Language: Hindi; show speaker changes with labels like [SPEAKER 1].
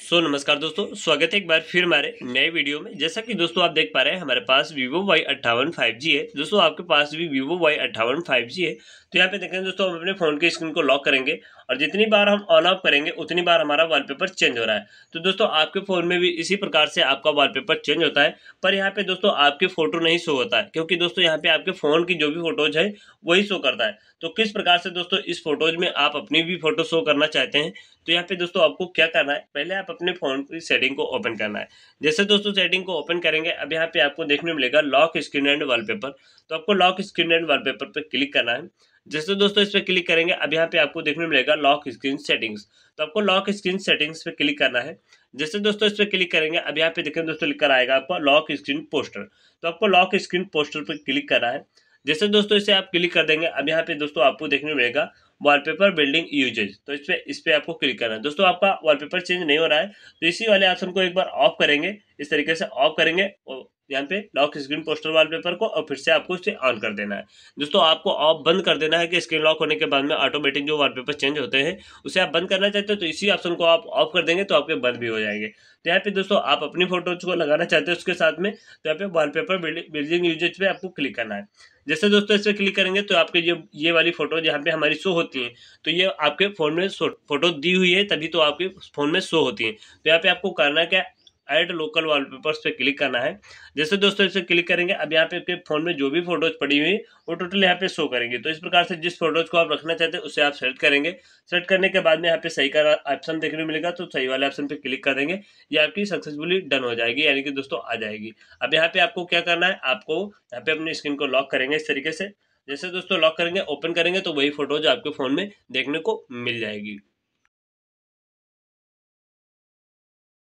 [SPEAKER 1] सो so, नमस्कार दोस्तों स्वागत है एक बार फिर हमारे नए वीडियो में जैसा कि दोस्तों आप देख पा रहे हैं हमारे पास वीवो वाई अट्ठावन फाइव जी है दोस्तों आपके पास भी वीवो वाई अट्ठावन फाइव जी है तो यहाँ पे देखें दोस्तों हम अपने फ़ोन की स्क्रीन को लॉक करेंगे और जितनी बार हम ऑन ऑफ करेंगे उतनी बार हमारा वॉलपेपर चेंज हो रहा है तो दोस्तों आपके फ़ोन में भी इसी प्रकार से आपका वॉलपेपर चेंज होता है पर यहाँ पे दोस्तों आपके फ़ोटो नहीं शो होता है क्योंकि दोस्तों यहाँ पे आपके फ़ोन की जो भी फ़ोटोज है वही शो करता है तो किस प्रकार से दोस्तों इस फोटोज में आप अपनी भी फोटो शो करना चाहते हैं तो यहाँ पे दोस्तों आपको क्या करना है पहले आप अपने फ़ोन की सेटिंग को ओपन करना है जैसे दोस्तों सेटिंग को ओपन करेंगे अब यहाँ पे आपको देखने मिलेगा लॉक स्क्रीन एंड वॉलपेपर तो आपको लॉक स्क्रीन एंड वॉलपेपर पर क्लिक करना है जैसे दोस्तों इस पर क्लिक करेंगे अब यहाँ पे आपको देखने मिलेगा लॉक स्क्रीन सेटिंग्स तो आपको लॉक स्क्रीन सेटिंग्स पे क्लिक करना है जैसे दोस्तों इस पर क्लिक करेंगे अब यहाँ पे देखें दोस्तों लिखकर आएगा आपका लॉक स्क्रीन पोस्टर तो आपको लॉक स्क्रीन पोस्टर पर क्लिक करना है जैसे दोस्तों इसे आप क्लिक कर देंगे अब यहाँ पे दोस्तों आपको देखने मिलेगा वॉलपेपर बिल्डिंग यूजेज तो इस पर इस पर आपको क्लिक करना है दोस्तों आपका वॉलपेपर चेंज नहीं हो रहा है तो इसी वाले ऑप्शन को एक बार ऑफ करेंगे इस तरीके से ऑफ करेंगे यहाँ पे लॉक स्क्रीन पोस्टर वॉलपेपर को और फिर से आपको इसे ऑन कर देना है दोस्तों आपको ऑफ बंद कर देना है कि स्क्रीन लॉक होने के बाद में ऑटोमेटिक जो वॉलपेपर चेंज होते हैं उसे आप बंद करना चाहते हो तो इसी ऑप्शन को आप ऑफ कर देंगे तो आपके बंद भी हो जाएंगे तो यहाँ पे दोस्तों आप अपनी फोटोज को लगाना चाहते हो उसके साथ में तो यहाँ पे वॉलपेपर बिल्डिंग यूजेज पे आपको क्लिक करना है जैसे दोस्तों इस पर क्लिक करेंगे तो आपके ये ये वाली फोटो जहाँ पे हमारी शो होती है तो ये आपके फ़ोन में फोटो दी हुई है तभी तो आपके फ़ोन में शो होती है तो यहाँ पे आपको करना क्या ऐड लोकल वॉलपेपर्स पे क्लिक करना है जैसे दोस्तों इसे क्लिक करेंगे अब यहाँ पे आपके फ़ोन में जो भी फोटोज पड़ी हुई वो टोटल यहाँ पे शो करेंगे तो इस प्रकार से जिस फोटोज को आप रखना चाहते हैं उसे आप सेलेक्ट करेंगे सेलेक्ट करने के बाद में यहाँ पे सही का ऑप्शन देखने को मिलेगा तो सही वाले ऑप्शन पर क्लिक कर देंगे ये आपकी सक्सेसफुली डन हो जाएगी यानी कि दोस्तों आ जाएगी अब यहाँ पे आपको क्या करना है आपको यहाँ पे अपनी स्क्रीन को लॉक करेंगे इस तरीके से जैसे दोस्तों लॉक करेंगे ओपन करेंगे तो वही फोटोज आपके फ़ोन में देखने को मिल जाएगी